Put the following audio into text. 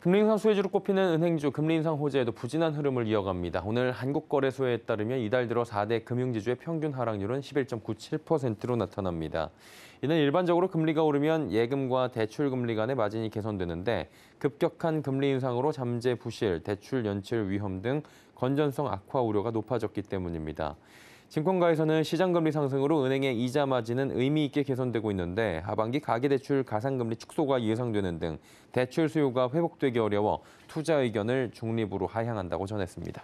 금리 인상 수혜주로 꼽히는 은행주 금리 인상 호재에도 부진한 흐름을 이어갑니다. 오늘 한국거래소에 따르면 이달 들어 4대 금융지주의 평균 하락률은 11.97%로 나타납니다. 이는 일반적으로 금리가 오르면 예금과 대출 금리 간의 마진이 개선되는데 급격한 금리 인상으로 잠재 부실, 대출 연체 위험 등 건전성 악화 우려가 높아졌기 때문입니다. 증권가에서는 시장금리 상승으로 은행의 이자 마진은 의미 있게 개선되고 있는데 하반기 가계대출 가산금리 축소가 예상되는 등 대출 수요가 회복되기 어려워 투자 의견을 중립으로 하향한다고 전했습니다.